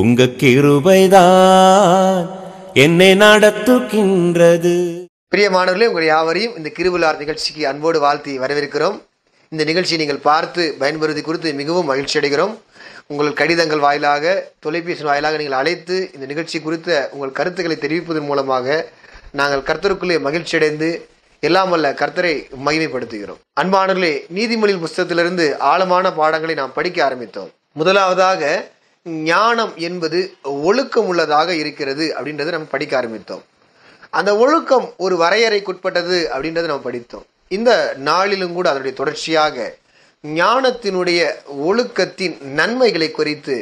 உங்க கிருபைதான் என்னை நடத்துகின்றது பிரியமானவர்களே உங்கள் யாவரையும் இந்த கிருபுலார் நிகழ்ச்சிக்கு அன்போடு வாழ்த்தி வரவேற்கிறோம் இந்த நிகழ்ச்சியை நீங்கள் பார்த்து பயன்படுத்தி குறித்து மிகவும் மகிழ்ச்சி அடைகிறோம் உங்கள் கடிதங்கள் வாயிலாக தொலைபேசி வாயிலாக நீங்கள் அழைத்து இந்த நிகழ்ச்சி குறித்த உங்கள் கருத்துக்களை தெரிவிப்பதன் மூலமாக நாங்கள் கர்த்தருக்குள்ளே மகிழ்ச்சி அடைந்து எல்லாம் அல்ல கர்த்தரை மகிமைப்படுத்துகிறோம் அன்பானர்களே நீதிமொழி புஸ்தகத்திலிருந்து ஆழமான பாடங்களை நாம் படிக்க ஆரம்பித்தோம் முதலாவதாக ஞானம் என்பது ஒழுக்கம் உள்ளதாக இருக்கிறது அப்படின்றத நம்ம படிக்க ஆரம்பித்தோம் அந்த ஒழுக்கம் ஒரு வரையறைக்குட்பட்டது அப்படின்றத நம்ம படித்தோம் இந்த நாளிலும் கூட அதனுடைய தொடர்ச்சியாக ஞானத்தினுடைய ஒழுக்கத்தின் நன்மைகளை குறித்து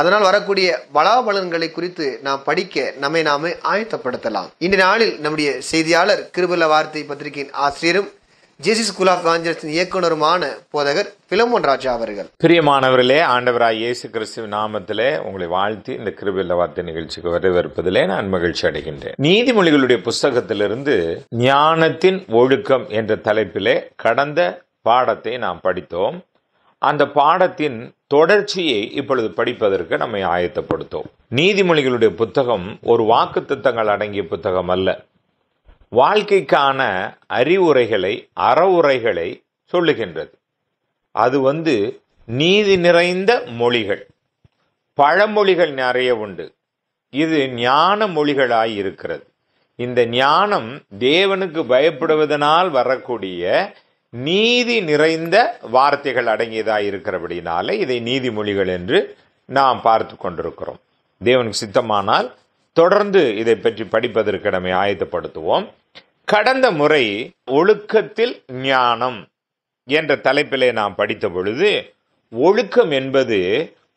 அதனால் வரக்கூடிய பலாபலன்களை குறித்து நாம் படிக்க நம்மை நாமே ஆயத்தப்படுத்தலாம் இந்த நாளில் நம்முடைய செய்தியாளர் கிருபல வார்த்தை பத்திரிகையின் ஆசிரியரும் ஜேசி ஸ்கூல் ஆஃப் காஞ்சல்ஸின் இயக்குனருமான போதகர் பிலமோன் ராஜா அவர்கள் பிரியமானவர்களே ஆண்டவராய் இயேசு கிறிஸ்துவ நாமத்திலே உங்களை வாழ்த்தி இந்த கிருபில்ல வார்த்தை நிகழ்ச்சிக்கு வரவேற்பதிலே நான் மகிழ்ச்சி அடைகின்றேன் நீதிமொழிகளுடைய புஸ்தகத்திலிருந்து ஞானத்தின் ஒழுக்கம் என்ற தலைப்பிலே கடந்த பாடத்தை நாம் படித்தோம் அந்த பாடத்தின் தொடர்ச்சியை இப்பொழுது படிப்பதற்கு நம்மை ஆயத்தப்படுத்தோம் நீதிமொழிகளுடைய புத்தகம் ஒரு வாக்கு திட்டங்கள் அடங்கிய புத்தகம் அல்ல வாழ்க்கைக்கான அறிவுரைகளை அறவுரைகளை சொல்லுகின்றது அது வந்து நீதி நிறைந்த மொழிகள் பழமொழிகள் நிறைய உண்டு இது ஞான மொழிகளாய் இருக்கிறது இந்த ஞானம் தேவனுக்கு பயப்படுவதனால் வரக்கூடிய நீதி நிறைந்த வார்த்தைகள் அடங்கியதாக இருக்கிறபடினாலே இதை நீதிமொழிகள் என்று நாம் பார்த்து கொண்டிருக்கிறோம் தேவனுக்கு சித்தமானால் தொடர்ந்து இதை பற்றி படிப்பதற்கு நம்மை ஆயத்தப்படுத்துவோம் கடந்த முறை ஒழுக்கத்தில் ஞானம் என்ற தலைப்பிலே நாம் படித்த பொழுது ஒழுக்கம் என்பது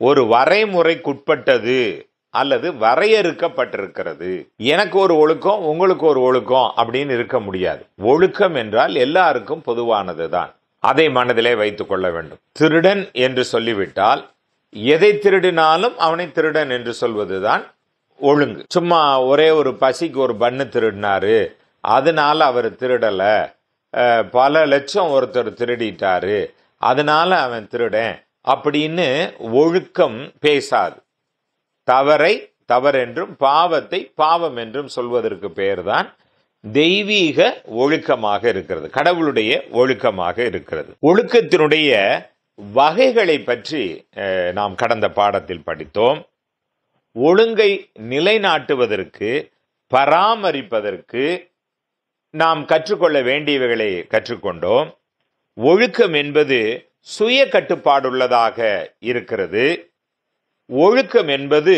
ஒரு வரைமுறைக்குட்பட்டது அல்லது வரையறுக்கப்பட்டிருக்கிறது எனக்கு ஒரு ஒழுக்கம் உங்களுக்கு ஒரு ஒழுக்கம் அப்படின்னு இருக்க முடியாது ஒழுக்கம் என்றால் எல்லாருக்கும் பொதுவானது தான் அதை மனதிலே வைத்துக் கொள்ள வேண்டும் திருடன் என்று சொல்லிவிட்டால் எதை திருடினாலும் அவனை திருடன் என்று சொல்வதுதான் ஒழுங்கு சும்மா ஒரே ஒரு பசிக்கு ஒரு பண்ணு திருடினாரு அதனால் அவர் திருடலை பல லட்சம் ஒருத்தர் திருடிட்டாரு அதனால் அவன் திருடன் அப்படின்னு ஒழுக்கம் பேசாது தவறை தவறென்றும் பாவத்தை பாவம் என்றும் சொல்வதற்கு பெயர்தான் தெய்வீக ஒழுக்கமாக இருக்கிறது கடவுளுடைய ஒழுக்கமாக இருக்கிறது ஒழுக்கத்தினுடைய வகைகளை பற்றி நாம் கடந்த பாடத்தில் படித்தோம் ஒழுங்கை நிலைநாட்டுவதற்கு பராமரிப்பதற்கு நாம் கற்றுக்கொள்ள வேண்டியவைகளை கற்றுக்கொண்டோம் ஒழுக்கம் என்பது சுய கட்டுப்பாடுள்ளதாக இருக்கிறது ஒழுக்கம் என்பது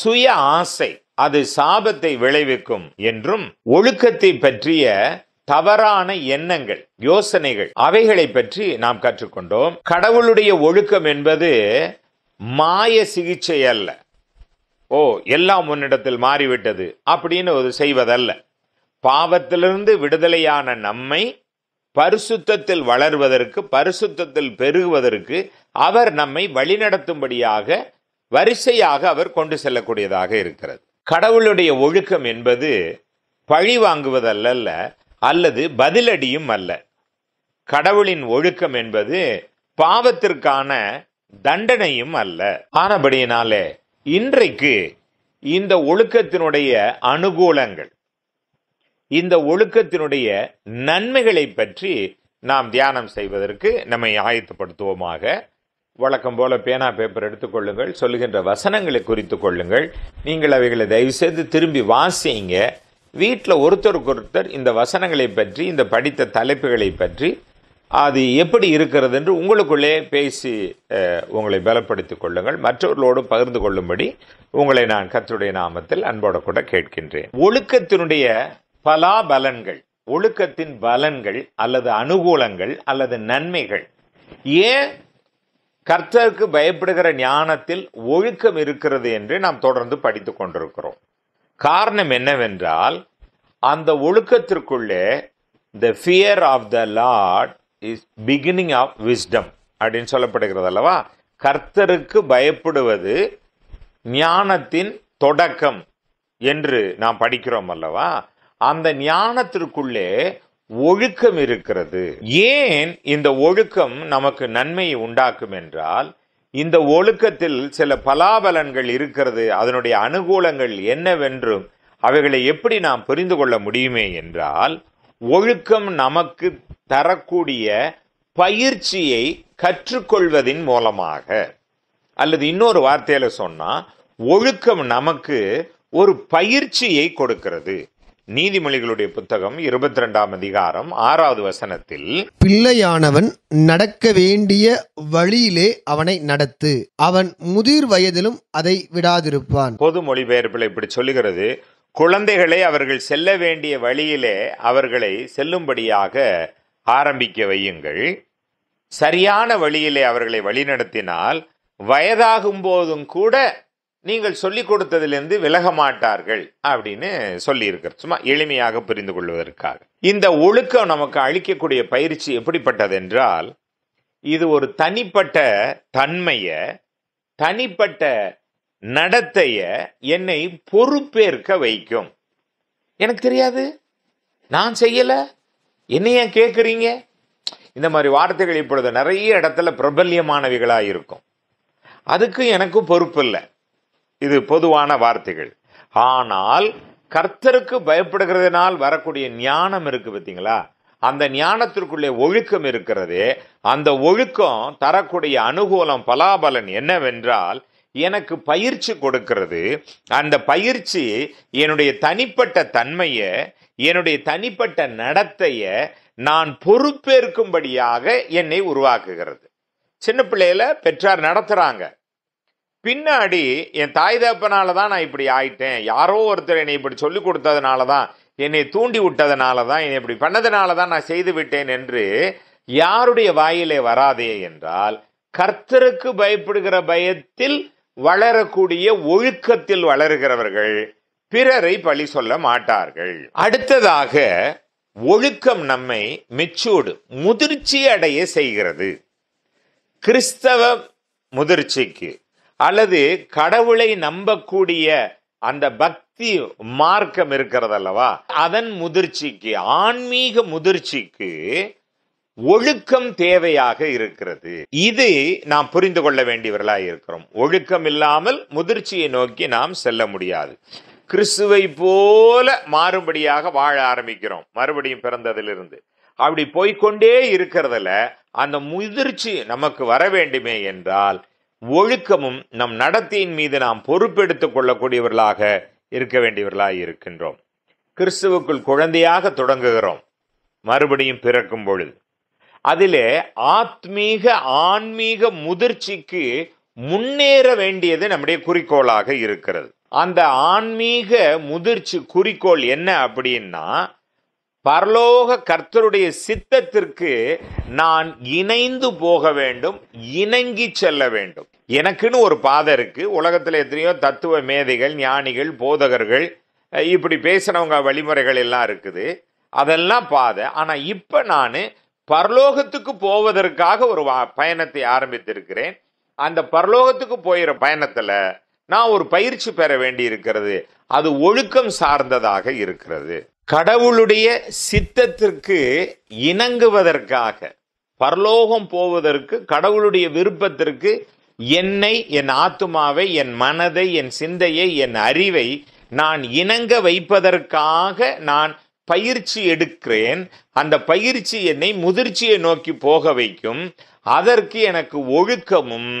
சுய ஆசை அது சாபத்தை விளைவிக்கும் என்றும் ஒழுக்கத்தை பற்றிய தவறான எண்ணங்கள் யோசனைகள் அவைகளை பற்றி நாம் கற்றுக்கொண்டோம் கடவுளுடைய ஒழுக்கம் என்பது மாய சிகிச்சை அல்ல ஓ எல்லாம் உன்னிடத்தில் மாறிவிட்டது அப்படின்னு ஒரு செய்வதல்ல பாவத்திலிருந்து விடுதலையான நம்மை பரிசுத்தத்தில் வளர்வதற்கு பரிசுத்தத்தில் பெருகுவதற்கு அவர் நம்மை வழிநடத்தும்படியாக வரிசையாக அவர் கொண்டு செல்லக்கூடியதாக இருக்கிறது கடவுளுடைய ஒழுக்கம் என்பது பழி வாங்குவதல்ல அல்லது பதிலடியும் அல்ல கடவுளின் ஒழுக்கம் என்பது பாவத்திற்கான தண்டனையும் அல்ல ஆனபடியினாலே இன்றைக்கு இந்த ஒழுக்கத்தினுடைய அனுகூலங்கள் இந்த ஒழுக்கத்தினுடைய நன்மைகளை பற்றி நாம் தியானம் செய்வதற்கு நம்மை ஆயத்தப்படுத்துவோமாக வழக்கம் போல பேனா பேப்பர் எடுத்துக்கொள்ளுங்கள் சொல்லுகின்ற வசனங்களை குறித்து கொள்ளுங்கள் நீங்கள் அவைகளை தயவு செய்து திரும்பி வாசிங்க வீட்டில் ஒருத்தருக்கு ஒருத்தர் இந்த வசனங்களை பற்றி இந்த படித்த தலைப்புகளை பற்றி அது எப்படி இருக்கிறது என்று உங்களுக்குள்ளே பேசி உங்களை பலப்படுத்திக் கொள்ளுங்கள் மற்றவர்களோடு பகிர்ந்து கொள்ளும்படி உங்களை நான் கத்துடைய நாமத்தில் அன்போட கூட கேட்கின்றேன் ஒழுக்கத்தினுடைய பலாபலன்கள் ஒழுக்கத்தின் பலன்கள் அல்லது அனுகூலங்கள் அல்லது நன்மைகள் ஏன் கர்த்தருக்கு பயப்படுகிற ஞானத்தில் ஒழுக்கம் இருக்கிறது என்று நாம் தொடர்ந்து படித்து கொண்டிருக்கிறோம் காரணம் என்னவென்றால் அந்த ஒழுக்கத்திற்குள்ளே the fear of the lord is beginning of wisdom அப்படின்னு சொல்லப்படுகிறது அல்லவா கர்த்தருக்கு பயப்படுவது ஞானத்தின் தொடக்கம் என்று நாம் படிக்கிறோம் அல்லவா அந்த ஞானத்திற்குள்ளே ஒழுக்கம் இருக்கிறது ஏன் இந்த ஒழுக்கம் நமக்கு நன்மையை உண்டாக்கும் என்றால் இந்த ஒழுக்கத்தில் சில பலாபலன்கள் இருக்கிறது அதனுடைய அனுகூலங்கள் என்னவென்றும் அவைகளை எப்படி நாம் புரிந்து கொள்ள முடியுமே என்றால் ஒழுக்கம் நமக்கு தரக்கூடிய பயிற்சியை கற்றுக்கொள்வதின் மூலமாக அல்லது இன்னொரு வார்த்தையில் சொன்னால் ஒழுக்கம் நமக்கு ஒரு பயிற்சியை கொடுக்கிறது நீதிமொழிகளுடைய புத்தகம் இருபத்தி ரெண்டாம் அதிகாரம் ஆறாவது வசனத்தில் பிள்ளையானவன் நடக்க வேண்டிய வழியிலே அவனை நடத்து அவன் முதிர் வயதிலும் அதை விடாதிருப்பான் பொது மொழிபெயர்ப்புல இப்படி சொல்லுகிறது குழந்தைகளை அவர்கள் செல்ல வேண்டிய வழியிலே அவர்களை செல்லும்படியாக ஆரம்பிக்க வையுங்கள் சரியான வழியிலே அவர்களை வழிநடத்தினால் வயதாகும் போதும் கூட நீங்கள் சொல்லிக் கொடுத்ததிலிருந்து விலக மாட்டார்கள் அப்படின்னு சொல்லியிருக்கிறது சும்மா எளிமையாக புரிந்து கொள்வதற்காக இந்த ஒழுக்கம் நமக்கு அளிக்கக்கூடிய பயிற்சி எப்படிப்பட்டது என்றால் இது ஒரு தனிப்பட்ட தன்மையை தனிப்பட்ட நடத்தைய என்னை பொறுப்பேற்க வைக்கும் எனக்கு தெரியாது நான் செய்யல என்ன ஏன் கேட்குறீங்க இந்த மாதிரி வார்த்தைகள் இப்பொழுது நிறைய இடத்துல பிரபல்யமானவைகளாக இருக்கும் அதுக்கு எனக்கும் பொறுப்பு இல்லை இது பொதுவான வார்த்தைகள் ஆனால் கர்த்தருக்கு பயப்படுகிறதுனால் வரக்கூடிய ஞானம் இருக்கு பார்த்தீங்களா அந்த ஞானத்திற்குள்ளே ஒழுக்கம் இருக்கிறதே அந்த ஒழுக்கம் தரக்கூடிய அனுகூலம் பலாபலன் என்னவென்றால் எனக்கு பயிற்சி கொடுக்கிறது அந்த பயிற்சி என்னுடைய தனிப்பட்ட தன்மையை என்னுடைய தனிப்பட்ட நடத்தையை நான் பொறுப்பேற்கும்படியாக என்னை உருவாக்குகிறது சின்ன பிள்ளையில பெற்றார் நடத்துறாங்க பின்னாடி என் தாய் தப்பனால தான் நான் இப்படி ஆயிட்டேன் யாரோ ஒருத்தர் என்னை இப்படி சொல்லி கொடுத்ததுனால தான் என்னை தூண்டி விட்டதுனால தான் என்னை இப்படி பண்ணதுனால தான் நான் செய்து விட்டேன் என்று யாருடைய வாயிலே வராதே என்றால் கர்த்தருக்கு பயப்படுகிற பயத்தில் வளரக்கூடிய ஒழுக்கத்தில் வளருகிறவர்கள் பிறரை பழி சொல்ல மாட்டார்கள் அடுத்ததாக ஒழுக்கம் நம்மை மெச்சூடு முதிர்ச்சி அடைய செய்கிறது கிறிஸ்தவ முதிர்ச்சிக்கு அல்லது கடவுளை நம்பக்கூடிய அந்த பக்தி மார்க்கம் இருக்கிறது அல்லவா அதன் முதிர்ச்சிக்கு ஆன்மீக முதிர்ச்சிக்கு ஒழுக்கம் தேவையாக இருக்கிறது இது நாம் புரிந்து கொள்ள வேண்டியவர்களாக இருக்கிறோம் ஒழுக்கம் இல்லாமல் முதிர்ச்சியை நோக்கி நாம் செல்ல முடியாது கிறிஸ்துவை போல மாறும்படியாக வாழ ஆரம்பிக்கிறோம் மறுபடியும் பிறந்ததிலிருந்து அப்படி போய்கொண்டே இருக்கிறதுல அந்த முதிர்ச்சி நமக்கு வர வேண்டுமே என்றால் ஒழுக்கமும் நம் நடத்தையின் மீது நாம் பொறுப்பெடுத்துக் கொள்ளக்கூடியவர்களாக இருக்க வேண்டியவர்களாக இருக்கின்றோம் கிறிஸ்துவுக்குள் குழந்தையாக தொடங்குகிறோம் மறுபடியும் பிறக்கும் பொழுது அதிலே ஆத்மீக ஆன்மீக முதிர்ச்சிக்கு முன்னேற வேண்டியது நம்முடைய குறிக்கோளாக இருக்கிறது அந்த ஆன்மீக முதிர்ச்சி குறிக்கோள் என்ன அப்படின்னா பரலோக கர்த்தருடைய சித்தத்திற்கு நான் இணைந்து போக வேண்டும் இணங்கி செல்ல வேண்டும் எனக்குன்னு ஒரு பாதை இருக்கு உலகத்தில் எத்தனையோ தத்துவ மேதைகள் ஞானிகள் போதகர்கள் இப்படி பேசுகிறவங்க வழிமுறைகள் எல்லாம் இருக்குது அதெல்லாம் பாதை ஆனால் இப்போ நான் பரலோகத்துக்கு போவதற்காக ஒரு பயணத்தை ஆரம்பித்திருக்கிறேன் அந்த பரலோகத்துக்கு போயிற பயணத்தில் நான் ஒரு பயிற்சி பெற வேண்டி இருக்கிறது அது ஒழுக்கம் சார்ந்ததாக இருக்கிறது கடவுளுடைய சித்தத்திற்கு இணங்குவதற்காக பரலோகம் போவதற்கு கடவுளுடைய விருப்பத்திற்கு என்னை என் ஆத்துமாவை என் மனதை என் சிந்தையை என் அறிவை நான் இணங்க வைப்பதற்காக நான் பயிற்சி எடுக்கிறேன் அந்த பயிற்சி என்னை முதிர்ச்சியை நோக்கி போக வைக்கும் அதற்கு எனக்கு ஒழுக்கமும்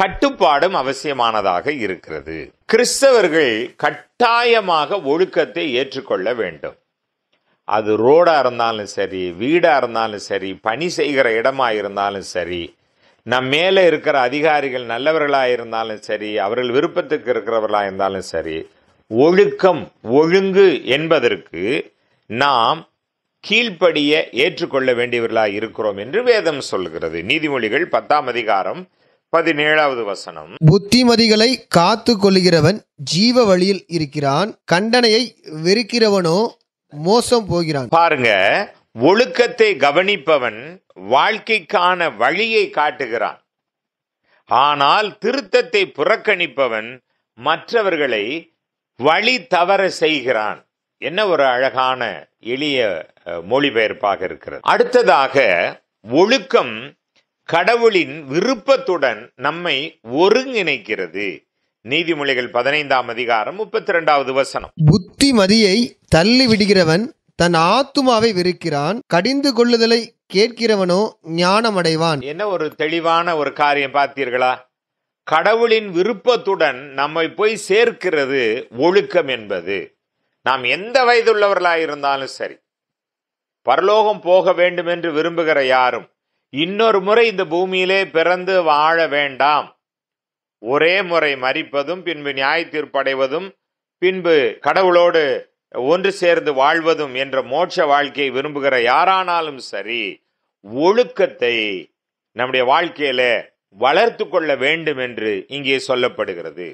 கட்டுப்பாடும் அவசியமானதாக இருக்கிறது கிறிஸ்தவர்கள் கட்டாயமாக ஒழுக்கத்தை ஏற்றுக்கொள்ள வேண்டும் அது ரோடாக இருந்தாலும் சரி வீடாக இருந்தாலும் சரி பணி செய்கிற இடமா இருந்தாலும் சரி நம் மேலே இருக்கிற அதிகாரிகள் நல்லவர்களாக இருந்தாலும் சரி அவர்கள் விருப்பத்துக்கு இருக்கிறவர்களாக இருந்தாலும் சரி ஒழுக்கம் ஒழுங்கு என்பதற்கு நாம் கீழ்ப்படிய ஏற்றுக்கொள்ள வேண்டியவர்களாக இருக்கிறோம் என்று வேதம் சொல்கிறது நீதிமொழிகள் பத்தாம் அதிகாரம் பதினேழாவது வசனம் புத்திமதிகளை காத்து கொள்கிறவன் ஜீவ வழியில் இருக்கிறான் கண்டனையை வெறுக்கிறவனோ மோசம் போகிறான் பாருங்க ஒழுக்கத்தை கவனிப்பவன் வாழ்க்கைக்கான வழியை காட்டுகிறான் ஆனால் திருத்தத்தை புறக்கணிப்பவன் மற்றவர்களை வழி தவற செய்கிறான் என்ன ஒரு அழகான எளிய மொழிபெயர்ப்பாக இருக்கிறது அடுத்ததாக ஒழுக்கம் கடவுளின் விருப்பத்துடன் நம்மை ஒருங்கிணைக்கிறது நீதிமொழிகள் பதினைந்தாம் அதிகாரம் முப்பத்தி ரெண்டாவது வசனம் புத்திமதியை தள்ளி விடுகிறவன் தன் ஆத்துமாவை விருக்கிறான் கடிந்து கொள்ளுதலை கேட்கிறவனோ ஞானம் அடைவான் என்ன ஒரு தெளிவான ஒரு காரியம் பார்த்தீர்களா கடவுளின் விருப்பத்துடன் நம்மை போய் சேர்க்கிறது ஒழுக்கம் என்பது நாம் எந்த வயதுள்ளவர்களாக இருந்தாலும் சரி பரலோகம் போக வேண்டும் என்று விரும்புகிற யாரும் இன்னொரு முறை இந்த பூமியிலே பிறந்து வாழ வேண்டாம் ஒரே முறை மறிப்பதும் பின்பு நியாய தீர்ப்படைவதும் பின்பு கடவுளோடு ஒன்று சேர்ந்து வாழ்வதும் என்ற மோட்ச வாழ்க்கையை விரும்புகிற யாரானாலும் சரி ஒழுக்கத்தை நம்முடைய வாழ்க்கையில வளர்த்து கொள்ள வேண்டும் என்று இங்கே சொல்லப்படுகிறது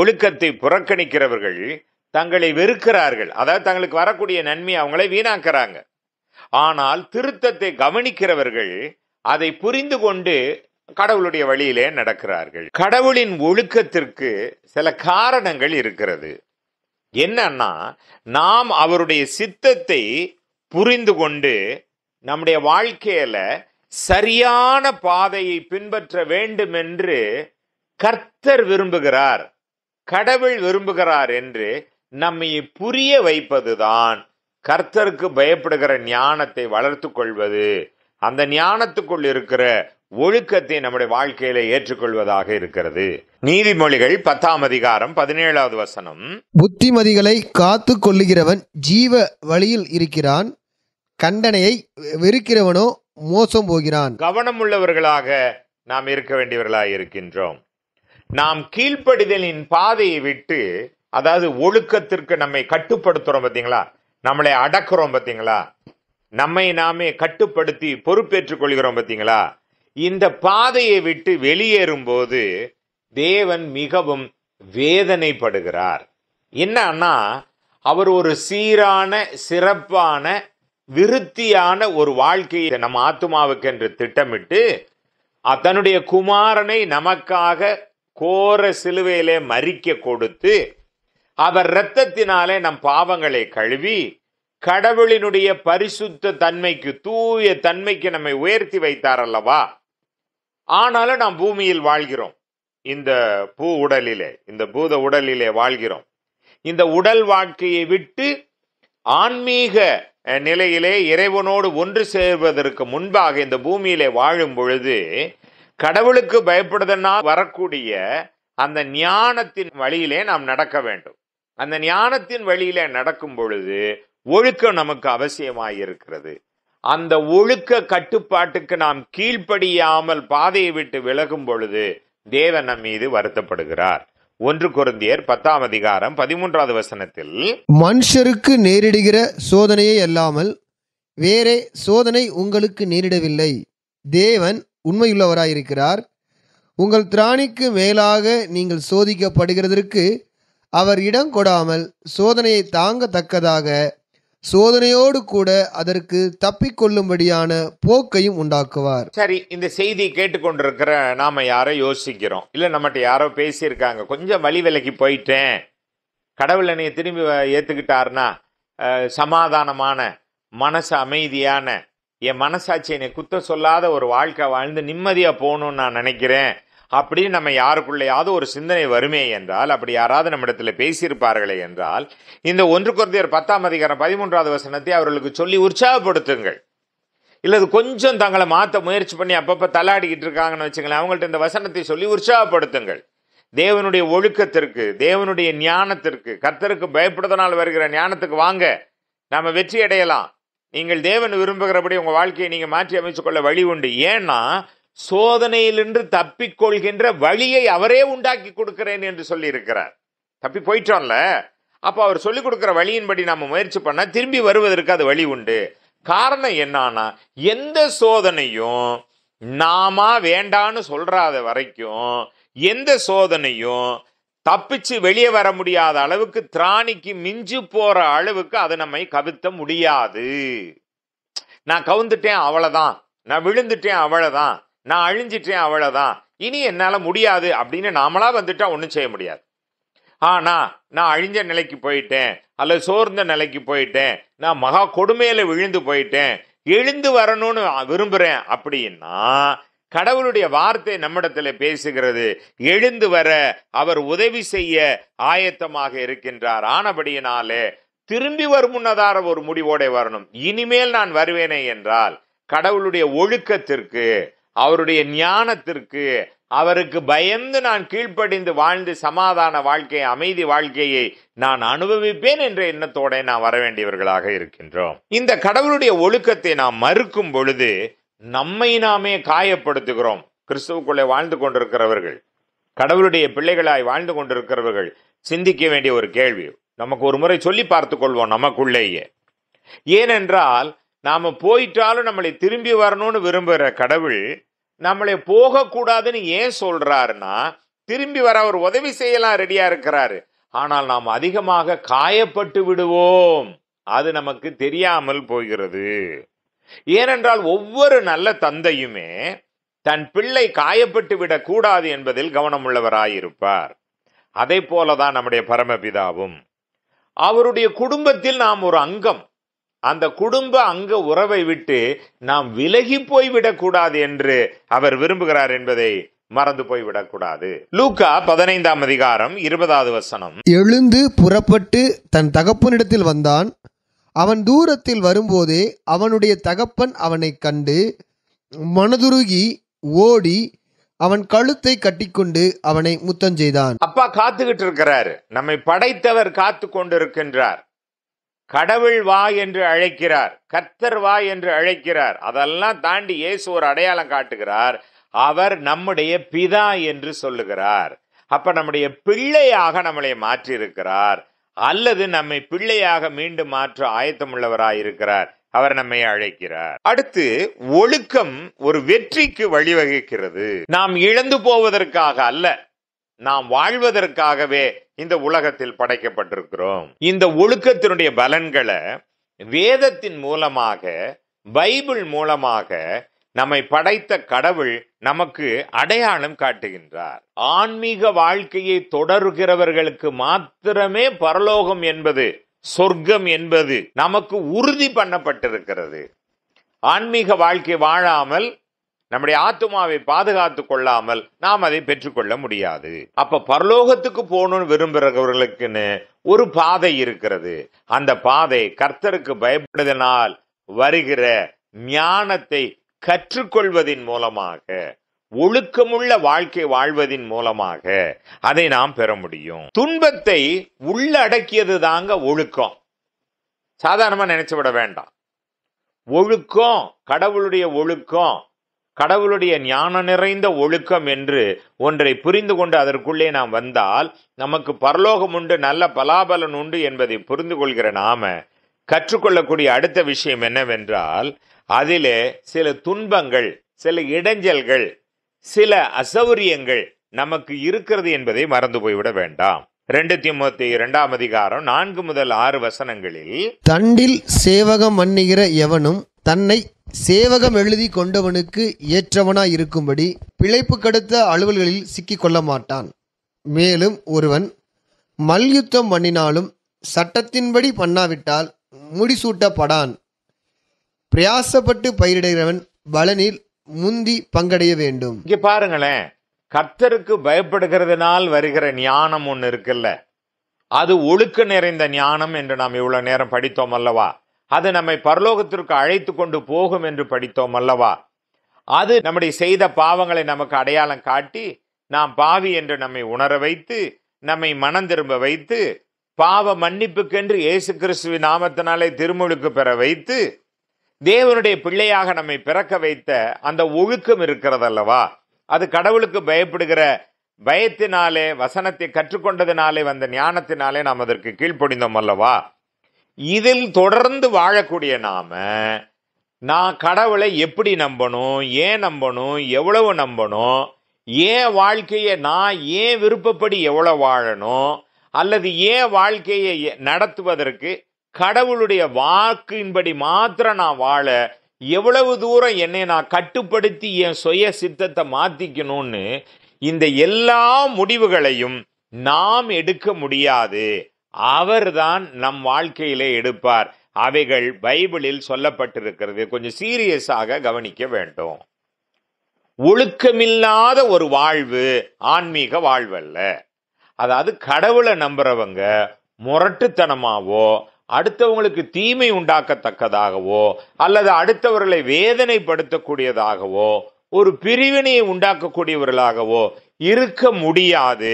ஒழுக்கத்தை புறக்கணிக்கிறவர்கள் தங்களை வெறுக்கிறார்கள் அதாவது தங்களுக்கு வரக்கூடிய நன்மையை அவங்களே வீணாக்குறாங்க ஆனால் திருத்தத்தை கவனிக்கிறவர்கள் அதை புரிந்து கொண்டு கடவுளுடைய வழியிலே நடக்கிறார்கள் கடவுளின் ஒழுக்கத்திற்கு சில காரணங்கள் இருக்கிறது என்னன்னா நாம் அவருடைய சித்தத்தை புரிந்து கொண்டு நம்முடைய வாழ்க்கையில சரியான பாதையை பின்பற்ற வேண்டும் என்று கர்த்தர் விரும்புகிறார் கடவுள் விரும்புகிறார் என்று நம்மை புரிய வைப்பதுதான் கர்த்தருக்கு பயப்படுகிற ஞானத்தை வளர்த்து கொள்வது அந்த ஞானத்துக்குள் இருக்கிற ஒழுக்கத்தை நம்முடைய வாழ்க்கையில ஏற்றுக்கொள்வதாக இருக்கிறது நீதிமொழிகள் பத்தாம் அதிகாரம் பதினேழாவது வசனம் புத்திமதிகளை காத்து கொள்ளுகிறவன் ஜீவ வழியில் இருக்கிறான் கண்டனையை வெறுக்கிறவனோ மோசம் போகிறான் கவனம் உள்ளவர்களாக நாம் இருக்க வேண்டியவர்களாக இருக்கின்றோம் நாம் கீழ்ப்படிதலின் பாதையை விட்டு அதாவது ஒழுக்கத்திற்கு நம்மை கட்டுப்படுத்துறோம் பார்த்தீங்களா நம்மளை அடக்குறோம் பார்த்தீங்களா நம்மை நாமே கட்டுப்படுத்தி பொறுப்பேற்றுக் கொள்கிறோம் பார்த்தீங்களா இந்த பாதையை விட்டு வெளியேறும் போது தேவன் மிகவும் வேதனைப்படுகிறார் என்னன்னா அவர் ஒரு சீரான சிறப்பான விருத்தியான ஒரு வாழ்க்கையை நம் ஆத்மாவுக்கு என்று திட்டமிட்டு தன்னுடைய குமாரனை நமக்காக கோர சிலுவையிலே மறிக்க கொடுத்து அவர் இரத்தத்தினாலே நம் பாவங்களை கழுவி கடவுளினுடைய பரிசுத்த தன்மைக்கு தூய தன்மைக்கு நம்மை உயர்த்தி வைத்தார் அல்லவா ஆனாலும் நாம் பூமியில் வாழ்கிறோம் இந்த பூ உடலிலே இந்த பூத உடலிலே வாழ்கிறோம் இந்த உடல் வாழ்க்கையை விட்டு ஆன்மீக நிலையிலே இறைவனோடு ஒன்று சேர்வதற்கு முன்பாக இந்த பூமியிலே வாழும் பொழுது கடவுளுக்கு பயப்படுதனால் வரக்கூடிய அந்த ஞானத்தின் வழியிலே நாம் நடக்க வேண்டும் அந்த ஞானத்தின் வழியில நடக்கும் பொழுது ஒழுக்கம் நமக்கு அவசியமாயிருக்கிறது அந்த ஒழுக்க கட்டுப்பாட்டுக்கு நாம் கீழ்ப்படியாமல் பாதையை விட்டு விலகும் பொழுது தேவன் நம் மீது வருத்தப்படுகிறார் ஒன்று குருந்தியர் பத்தாம் அதிகாரம் பதிமூன்றாவது வசனத்தில் மனுஷருக்கு நேரிடுகிற சோதனையே அல்லாமல் வேறே சோதனை உங்களுக்கு நேரிடவில்லை தேவன் உண்மையுள்ளவராயிருக்கிறார் உங்கள் திராணிக்கு மேலாக நீங்கள் சோதிக்கப்படுகிறதற்கு அவர் இடம் கொடாமல் சோதனையை தாங்கத்தக்கதாக சோதனையோடு கூட அதற்கு தப்பிக்கொள்ளும்படியான போக்கையும் உண்டாக்குவார் சரி இந்த செய்தி கேட்டுக்கொண்டிருக்கிற நாம யாரோ யோசிக்கிறோம் இல்ல நம்மகிட்ட யாரோ பேசியிருக்காங்க கொஞ்சம் வழி விலக்கி போயிட்டேன் கடவுள் என்னைய திரும்பி ஏத்துக்கிட்டாருனா சமாதானமான மனசு அமைதியான என் மனசாட்சி என்னை குத்த சொல்லாத ஒரு வாழ்க்கை வாழ்ந்து நிம்மதியாக போகணும்னு நான் நினைக்கிறேன் அப்படின்னு நம்ம யாருக்குள்ளேயாவது ஒரு சிந்தனை வருமே என்றால் அப்படி யாராவது நம்மிடத்தில் பேசியிருப்பார்களே என்றால் இந்த ஒன்று குருந்தியர் பத்தாம் அதிகாரம் பதிமூன்றாவது வசனத்தை அவர்களுக்கு சொல்லி உற்சாகப்படுத்துங்கள் இல்லை கொஞ்சம் தங்களை மாற்ற முயற்சி பண்ணி அப்பப்போ தலாடிக்கிட்டு இருக்காங்கன்னு வச்சுங்களேன் அவங்கள்ட்ட இந்த வசனத்தை சொல்லி உற்சாகப்படுத்துங்கள் தேவனுடைய ஒழுக்கத்திற்கு தேவனுடைய ஞானத்திற்கு கர்த்தருக்கு பயப்படுதனால் வருகிற ஞானத்துக்கு வாங்க நம்ம வெற்றி அடையலாம் நீங்கள் தேவன் விரும்புகிறபடி உங்கள் வாழ்க்கையை நீங்கள் மாற்றி அமைச்சு கொள்ள வழி உண்டு ஏன்னா சோதனையிலிருந்து தப்பிக்கொள்கின்ற வழியை அவரே உண்டாக்கி கொடுக்கிறேன் என்று இருக்கிறார் தப்பி போயிட்டோம்ல அப்போ அவர் சொல்லிக் கொடுக்குற வழியின்படி நம்ம முயற்சி பண்ணால் திரும்பி வருவதற்கு அது வழி உண்டு காரணம் என்னன்னா எந்த சோதனையும் நாம வேண்டான்னு சொல்றாத வரைக்கும் எந்த சோதனையும் தப்பிச்சு வெளியே வர முடியாத அளவுக்கு திராணிக்கு மிஞ்சு போற அளவுக்கு அதை நம்மை கவித்த முடியாது நான் கவுந்துட்டேன் அவ்வளவுதான் நான் விழுந்துட்டேன் அவ்வளவுதான் நான் அழிஞ்சிட்டேன் அவ்வளோதான் இனி என்னால் முடியாது அப்படின்னு நாமளாக வந்துட்டால் ஒன்றும் செய்ய முடியாது ஆனால் நான் அழிஞ்ச நிலைக்கு போயிட்டேன் அல்லது சோர்ந்த நிலைக்கு போயிட்டேன் நான் மகா கொடுமையில் விழுந்து போயிட்டேன் எழுந்து வரணும்னு விரும்புகிறேன் அப்படின்னா கடவுளுடைய வார்த்தை நம்மிடத்தில் பேசுகிறது எழுந்து வர அவர் உதவி செய்ய ஆயத்தமாக இருக்கின்றார் ஆனபடியினாலே திரும்பி வரும் முன்னதார ஒரு முடிவோட வரணும் இனிமேல் நான் வருவேனே என்றால் கடவுளுடைய ஒழுக்கத்திற்கு அவருடைய ஞானத்திற்கு அவருக்கு பயந்து நான் கீழ்ப்படிந்து வாழ்ந்து சமாதான வாழ்க்கை அமைதி வாழ்க்கையை நான் அனுபவிப்பேன் என்ற எண்ணத்தோட நான் வர வேண்டியவர்களாக இருக்கின்றோம் இந்த கடவுளுடைய ஒழுக்கத்தை நாம் மறுக்கும் பொழுது நம்மை நாமே காயப்படுத்துகிறோம் கிறிஸ்துவுக்குள்ளே வாழ்ந்து கொண்டிருக்கிறவர்கள் கடவுளுடைய பிள்ளைகளாய் வாழ்ந்து கொண்டிருக்கிறவர்கள் சிந்திக்க வேண்டிய ஒரு கேள்வி நமக்கு ஒரு முறை சொல்லி பார்த்து கொள்வோம் நமக்குள்ளேயே ஏனென்றால் நாம் போயிட்டாலும் நம்மளை திரும்பி வரணும்னு விரும்புகிற கடவுள் நம்மளை போகக்கூடாதுன்னு ஏன் சொல்றாருன்னா திரும்பி வர அவர் உதவி செய்யலாம் ரெடியா இருக்கிறாரு ஆனால் நாம் அதிகமாக காயப்பட்டு விடுவோம் அது நமக்கு தெரியாமல் போகிறது ஏனென்றால் ஒவ்வொரு நல்ல தந்தையுமே தன் பிள்ளை காயப்பட்டு விடக்கூடாது என்பதில் கவனமுள்ளவராயிருப்பார் அதே போலதான் நம்முடைய பரமபிதாவும் அவருடைய குடும்பத்தில் நாம் ஒரு அங்கம் அந்த குடும்ப அங்க உறவை விட்டு நாம் விலகி போய்விடக்கூடாது என்று அவர் விரும்புகிறார் என்பதை மறந்து போய்விடக்கூடாது லூக்கா பதினைந்தாம் அதிகாரம் இருபதாவது வசனம் எழுந்து புறப்பட்டு தன் தகப்பனிடத்தில் வந்தான் அவன் தூரத்தில் வரும்போதே அவனுடைய தகப்பன் அவனை கண்டு மனதுருகி ஓடி அவன் கழுத்தை கட்டிக்கொண்டு அவனை முத்தம் செய்தான் அப்பா காத்துக்கிட்டு இருக்கிறாரு நம்மை படைத்தவர் காத்து கொண்டு இருக்கின்றார் கடவுள் வா என்று அழைக்கிறார் கர்த்தர் வா என்று அழைக்கிறார் அதெல்லாம் தாண்டி இயேசு ஒரு அடையாளம் காட்டுகிறார் அவர் நம்முடைய பிதா என்று சொல்லுகிறார் அப்ப நம்முடைய பிள்ளையாக நம்மளை மாற்றியிருக்கிறார் அல்லது நம்மை பிள்ளையாக மீண்டும் மாற்ற ஆயத்தம் இருக்கிறார் அவர் நம்மை அழைக்கிறார் அடுத்து ஒழுக்கம் ஒரு வெற்றிக்கு வழிவகுக்கிறது நாம் இழந்து போவதற்காக அல்ல நாம் வாழ்வதற்காகவே இந்த உலகத்தில் படைக்கப்பட்டிருக்கிறோம் இந்த ஒழுக்கத்தினுடைய பலன்களை வேதத்தின் மூலமாக பைபிள் மூலமாக நம்மை படைத்த கடவுள் நமக்கு அடையாளம் காட்டுகின்றார் ஆன்மீக வாழ்க்கையை தொடர்கிறவர்களுக்கு மாத்திரமே பரலோகம் என்பது சொர்க்கம் என்பது நமக்கு உறுதி பண்ணப்பட்டிருக்கிறது ஆன்மீக வாழ்க்கை வாழாமல் நம்முடைய ஆத்மாவை பாதுகாத்து கொள்ளாமல் நாம் அதை பெற்றுக்கொள்ள முடியாது அப்ப பரலோகத்துக்கு போகணும்னு விரும்புகிறவர்களுக்குன்னு ஒரு பாதை இருக்கிறது அந்த பாதை கர்த்தருக்கு பயப்படுதனால் வருகிற ஞானத்தை கற்றுக்கொள்வதின் மூலமாக ஒழுக்கமுள்ள வாழ்க்கை வாழ்வதின் மூலமாக அதை நாம் பெற முடியும் துன்பத்தை உள்ளடக்கியது தாங்க ஒழுக்கம் சாதாரணமா நினைச்சு விட வேண்டாம் ஒழுக்கம் கடவுளுடைய ஒழுக்கம் கடவுளுடைய ஞான நிறைந்த ஒழுக்கம் என்று ஒன்றை புரிந்து கொண்டு அதற்குள்ளே நாம் வந்தால் நமக்கு பரலோகம் உண்டு நல்ல பலாபலன் உண்டு என்பதை புரிந்து கொள்கிற நாம கற்றுக்கொள்ளக்கூடிய அடுத்த விஷயம் என்னவென்றால் அதிலே சில துன்பங்கள் சில இடைஞ்சல்கள் சில அசௌரியங்கள் நமக்கு இருக்கிறது என்பதை மறந்து போய்விட வேண்டாம் ரெண்டு திமுத்தி இரண்டாம் அதிகாரம் நான்கு முதல் ஆறு வசனங்களில் தண்டில் சேவகம் மண்ணுகிற எவனும் தன்னை சேவகம் எழுதி கொண்டவனுக்கு ஏற்றவனாய் இருக்கும்படி பிழைப்பு கடுத்த அலுவல்களில் சிக்கிக்கொள்ள மாட்டான் மேலும் ஒருவன் மல்யுத்தம் பண்ணினாலும் சட்டத்தின்படி பண்ணாவிட்டால் முடிசூட்டப்படான் பிரயாசப்பட்டு பயிரிடுகிறவன் பலனில் முந்தி பங்கடைய வேண்டும் இங்கே பாருங்களேன் கர்த்தருக்கு பயப்படுகிறதுனால் வருகிற ஞானம் ஒன்று இருக்குல்ல அது ஒழுக்க நிறைந்த ஞானம் என்று நாம் இவ்வளோ நேரம் படித்தோம் அல்லவா அது நம்மை பரலோகத்திற்கு அழைத்து கொண்டு போகும் என்று படித்தோம் அல்லவா அது நம்முடைய செய்த பாவங்களை நமக்கு அடையாளம் காட்டி நாம் பாவி என்று நம்மை உணர வைத்து நம்மை மனம் திரும்ப வைத்து பாவ மன்னிப்புக்கென்று இயேசு கிறிஸ்துவின் நாமத்தினாலே திருமுழுக்கு பெற வைத்து தேவனுடைய பிள்ளையாக நம்மை பிறக்க வைத்த அந்த ஒழுக்கம் இருக்கிறதல்லவா அது கடவுளுக்கு பயப்படுகிற பயத்தினாலே வசனத்தை கற்றுக்கொண்டதினாலே வந்த ஞானத்தினாலே நாம் அதற்கு கீழ்ப்படிந்தோம் அல்லவா இதில் தொடர்ந்து வாழக்கூடிய நாம நான் கடவுளை எப்படி நம்பணும் ஏன் நம்பணும் எவ்வளவு நம்பணும் ஏன் வாழ்க்கையை நான் ஏன் விருப்பப்படி எவ்வளோ வாழணும் அல்லது ஏன் வாழ்க்கையை நடத்துவதற்கு கடவுளுடைய வாக்கின்படி மாத்திரம் நான் வாழ எவ்வளவு தூரம் என்னை நான் கட்டுப்படுத்தி என் சுய சித்தத்தை மாற்றிக்கணும்னு இந்த எல்லா முடிவுகளையும் நாம் எடுக்க முடியாது அவர்தான் நம் வாழ்க்கையிலே எடுப்பார் அவைகள் பைபிளில் சொல்லப்பட்டிருக்கிறது கொஞ்சம் சீரியஸாக கவனிக்க வேண்டும் ஒழுக்கமில்லாத ஒரு வாழ்வு ஆன்மீக வாழ்வல்ல அதாவது கடவுளை நம்புறவங்க முரட்டுத்தனமாவோ அடுத்தவங்களுக்கு தீமை உண்டாக்கத்தக்கதாகவோ அல்லது அடுத்தவர்களை வேதனைப்படுத்தக்கூடியதாகவோ ஒரு பிரிவினையை உண்டாக்கக்கூடியவர்களாகவோ இருக்க முடியாது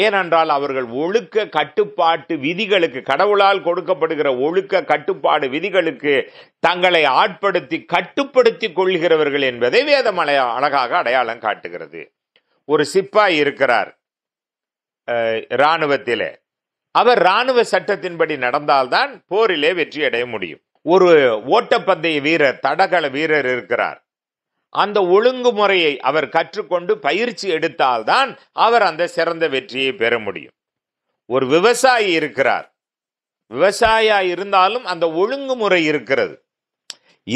ஏனென்றால் அவர்கள் ஒழுக்க கட்டுப்பாட்டு விதிகளுக்கு கடவுளால் கொடுக்கப்படுகிற ஒழுக்க கட்டுப்பாடு விதிகளுக்கு தங்களை ஆட்படுத்தி கட்டுப்படுத்தி கொள்கிறவர்கள் என்பதை வேதம் அழகாக அடையாளம் காட்டுகிறது ஒரு சிப்பாய் இருக்கிறார் இராணுவத்தில் அவர் இராணுவ சட்டத்தின்படி நடந்தால்தான் போரிலே வெற்றி அடைய முடியும் ஒரு ஓட்டப்பந்தய வீரர் தடகள வீரர் இருக்கிறார் அந்த ஒழுங்குமுறையை அவர் கற்றுக்கொண்டு பயிற்சி எடுத்தால்தான் அவர் அந்த சிறந்த வெற்றியை பெற முடியும் ஒரு விவசாயி இருக்கிறார் விவசாயா இருந்தாலும் அந்த ஒழுங்குமுறை இருக்கிறது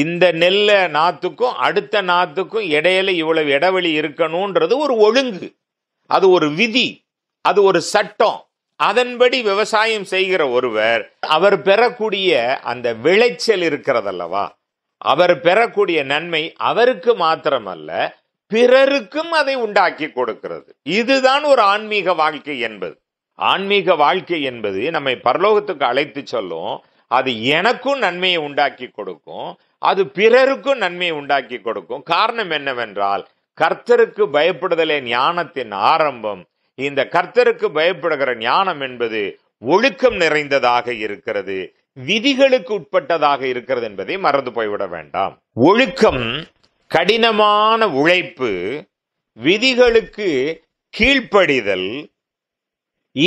இந்த நெல்ல நாத்துக்கும் அடுத்த நாத்துக்கும் இடையில இவ்வளவு இடைவெளி இருக்கணும்ன்றது ஒரு ஒழுங்கு அது ஒரு விதி அது ஒரு சட்டம் அதன்படி விவசாயம் செய்கிற ஒருவர் அவர் பெறக்கூடிய அந்த விளைச்சல் இருக்கிறதல்லவா அவர் பெறக்கூடிய நன்மை அவருக்கு மாத்திரமல்ல பிறருக்கும் அதை உண்டாக்கி கொடுக்கிறது இதுதான் ஒரு ஆன்மீக வாழ்க்கை என்பது ஆன்மீக வாழ்க்கை என்பது நம்மை பரலோகத்துக்கு அழைத்து சொல்லும் அது எனக்கும் நன்மையை உண்டாக்கி கொடுக்கும் அது பிறருக்கும் நன்மையை உண்டாக்கி கொடுக்கும் காரணம் என்னவென்றால் கர்த்தருக்கு பயப்படுதலே ஞானத்தின் ஆரம்பம் இந்த கர்த்தருக்கு பயப்படுகிற ஞானம் என்பது ஒழுக்கம் நிறைந்ததாக இருக்கிறது விதிகளுக்கு உட்பட்டதாக இருக்கிறது என்பதை மறந்து போய்விட வேண்டாம் ஒழுக்கம் கடினமான உழைப்பு விதிகளுக்கு கீழ்ப்படிதல்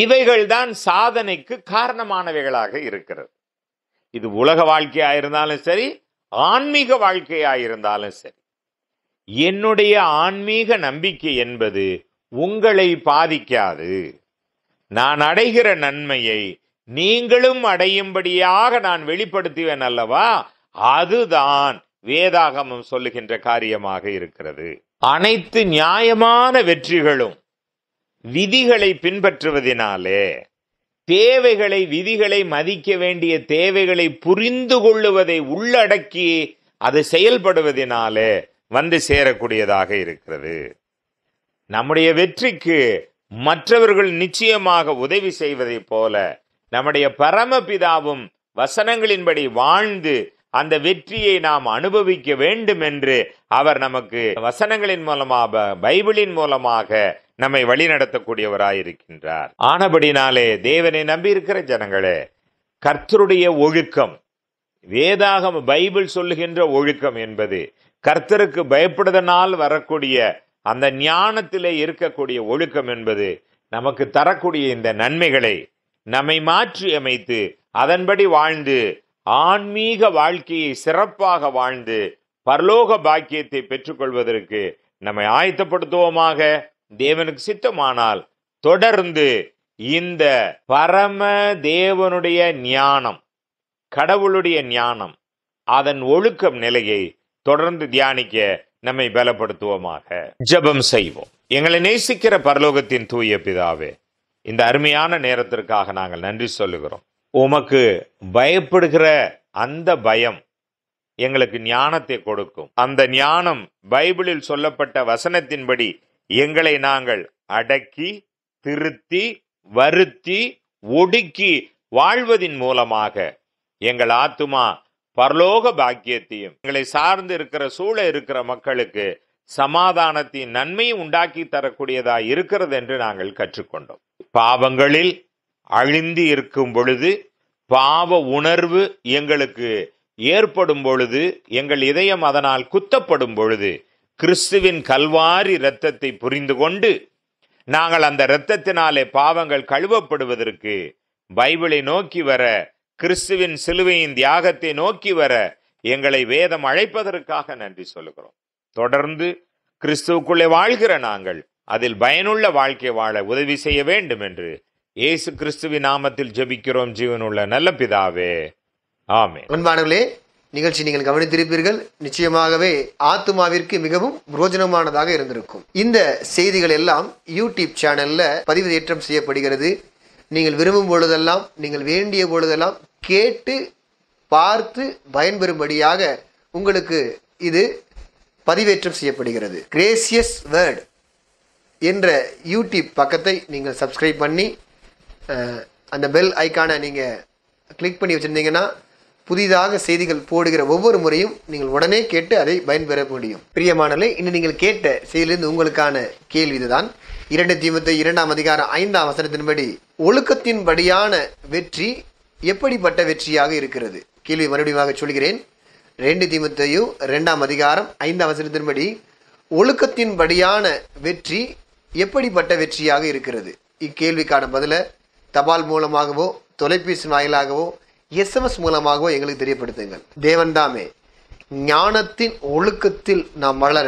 இவைகள்தான் சாதனைக்கு காரணமானவைகளாக இருக்கிறது இது உலக வாழ்க்கையா இருந்தாலும் சரி ஆன்மீக வாழ்க்கையா இருந்தாலும் சரி என்னுடைய ஆன்மீக நம்பிக்கை என்பது உங்களை பாதிக்காது நான் அடைகிற நன்மையை நீங்களும் அடையும்படியாக நான் வெளிப்படுத்துவேன் அல்லவா அதுதான் வேதாகமம் சொல்லுகின்ற காரியமாக இருக்கிறது அனைத்து நியாயமான வெற்றிகளும் விதிகளை பின்பற்றுவதினாலே தேவைகளை விதிகளை மதிக்க வேண்டிய தேவைகளை புரிந்து கொள்ளுவதை உள்ளடக்கி அது செயல்படுவதனாலே வந்து சேரக்கூடியதாக இருக்கிறது நம்முடைய வெற்றிக்கு மற்றவர்கள் நிச்சயமாக உதவி செய்வதைப் போல நம்முடைய பரமபிதாவும் வசனங்களின்படி வாழ்ந்து அந்த வெற்றியை நாம் அனுபவிக்க வேண்டும் என்று அவர் நமக்கு வசனங்களின் மூலமாக பைபிளின் மூலமாக நம்மை வழிநடத்தக்கூடியவராயிருக்கின்றார் ஆனபடினாலே தேவனை நம்பியிருக்கிற ஜனங்களே கர்த்தருடைய ஒழுக்கம் வேதாகம் பைபிள் சொல்லுகின்ற ஒழுக்கம் என்பது கர்த்தருக்கு பயப்படுதனால் வரக்கூடிய அந்த ஞானத்திலே இருக்கக்கூடிய ஒழுக்கம் என்பது நமக்கு தரக்கூடிய இந்த நன்மைகளை நம்மை மாற்றி அமைத்து அதன்படி வாழ்ந்து ஆன்மீக வாழ்க்கையை சிறப்பாக வாழ்ந்து பரலோக பாக்கியத்தை பெற்றுக்கொள்வதற்கு நம்மை ஆயத்தப்படுத்துவோமாக தேவனுக்கு சித்தமானால் தொடர்ந்து இந்த பரம தேவனுடைய ஞானம் கடவுளுடைய ஞானம் அதன் ஒழுக்கம் நிலையை தொடர்ந்து தியானிக்க நம்மை பலப்படுத்துவோமாக ஜபம் செய்வோம் எங்களை நேசிக்கிற பரலோகத்தின் தூய பிதாவே இந்த அருமையான நேரத்திற்காக நாங்கள் நன்றி சொல்லுகிறோம் உமக்கு பயப்படுகிற அந்த பயம் எங்களுக்கு ஞானத்தை கொடுக்கும் அந்த ஞானம் பைபிளில் சொல்லப்பட்ட வசனத்தின்படி எங்களை நாங்கள் அடக்கி திருத்தி வருத்தி ஒடுக்கி வாழ்வதின் மூலமாக எங்கள் ஆத்துமா பரலோக பாக்கியத்தையும் எங்களை சார்ந்து இருக்கிற சூழ இருக்கிற மக்களுக்கு சமாதானத்தின் நன்மையை உண்டாக்கி தரக்கூடியதாக இருக்கிறது என்று நாங்கள் கற்றுக்கொண்டோம் பாவங்களில் அழிந்து இருக்கும் பொழுது பாவ உணர்வு எங்களுக்கு ஏற்படும் பொழுது எங்கள் இதயம் அதனால் குத்தப்படும் பொழுது கிறிஸ்துவின் கல்வாரி இரத்தத்தை புரிந்து கொண்டு நாங்கள் அந்த இரத்தத்தினாலே பாவங்கள் கழுவப்படுவதற்கு பைபிளை நோக்கி வர கிறிஸ்துவின் சிலுவையின் தியாகத்தை நோக்கி வர எங்களை வேதம் அழைப்பதற்காக நன்றி சொல்லுகிறோம் தொடர்ந்து கிறிஸ்துவுக்குள்ளே வாழ்கிற நாங்கள் அதில் பயனுள்ள வாழ்க்கை வாழ உதவி செய்ய வேண்டும் என்று இயேசு கிறிஸ்துவின் நாமத்தில் ஜெபிக்கிறோம் ஜீவனுள்ள நல்ல பிதாவே ஆமே அன்பானவர்களே நிகழ்ச்சி நீங்கள் கவனித்திருப்பீர்கள் நிச்சயமாகவே ஆத்மாவிற்கு மிகவும் புரோஜனமானதாக இருந்திருக்கும் இந்த செய்திகள் எல்லாம் யூடியூப் சேனல்ல பதிவு ஏற்றம் செய்யப்படுகிறது நீங்கள் விரும்பும் பொழுதெல்லாம் நீங்கள் வேண்டிய பொழுதெல்லாம் கேட்டு பார்த்து பயன்பெறும்படியாக உங்களுக்கு இது பதிவேற்றம் செய்யப்படுகிறது கிரேசியஸ் வேர்ட் என்ற யூடியூப் பக்கத்தை நீங்கள் சப்ஸ்கிரைப் பண்ணி அந்த பெல் ஐக்கானை நீங்கள் கிளிக் பண்ணி வச்சுருந்தீங்கன்னா புதிதாக செய்திகள் போடுகிற ஒவ்வொரு முறையும் நீங்கள் உடனே கேட்டு அதை பயன்பெற முடியும் பிரியமானலை இன்னும் நீங்கள் கேட்ட செய்தியிலிருந்து உங்களுக்கான கேள்வி இதுதான் இரண்டு தீமத்தை இரண்டாம் அதிகாரம் ஐந்தாம் வசனத்தின்படி ஒழுக்கத்தின் படியான வெற்றி எப்படிப்பட்ட வெற்றியாக இருக்கிறது கேள்வி மறுபடியும் சொல்கிறேன் ரெண்டு தீமத்தையும் ரெண்டாம் அதிகாரம் ஐந்தாம் வசனத்தின்படி ஒழுக்கத்தின் படியான வெற்றி எப்படிப்பட்ட வெற்றியாக இருக்கிறது இக்கேள்விக்கான பதிலை தபால் மூலமாகவோ தொலைபேசி வாயிலாகவோ எஸ்எம்எஸ் மூலமாகவோ எங்களுக்கு தெரியப்படுத்துங்கள் தேவன்தாமே ஞானத்தின் ஒழுக்கத்தில் நாம் வளர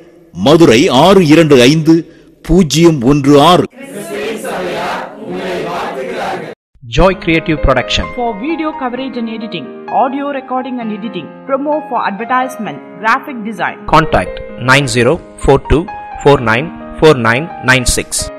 மதுரை ஆறு இரண்டு ஐந்து பூஜ்ஜியம் ஒன்று ஆறு Joy Creative Production. For video coverage and editing, audio recording and editing, promo for advertisement, graphic design. Contact 9042494996.